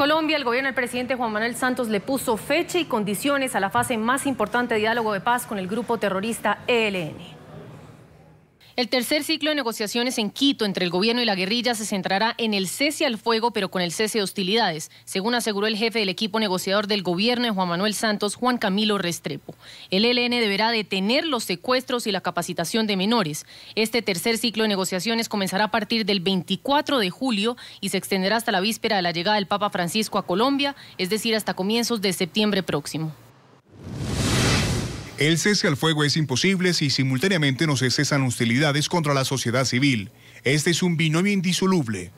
Colombia, el gobierno del presidente Juan Manuel Santos le puso fecha y condiciones a la fase más importante de diálogo de paz con el grupo terrorista ELN. El tercer ciclo de negociaciones en Quito entre el gobierno y la guerrilla se centrará en el cese al fuego, pero con el cese de hostilidades, según aseguró el jefe del equipo negociador del gobierno de Juan Manuel Santos, Juan Camilo Restrepo. El ELN deberá detener los secuestros y la capacitación de menores. Este tercer ciclo de negociaciones comenzará a partir del 24 de julio y se extenderá hasta la víspera de la llegada del Papa Francisco a Colombia, es decir, hasta comienzos de septiembre próximo. El cese al fuego es imposible si simultáneamente no se cesan hostilidades contra la sociedad civil. Este es un binomio indisoluble.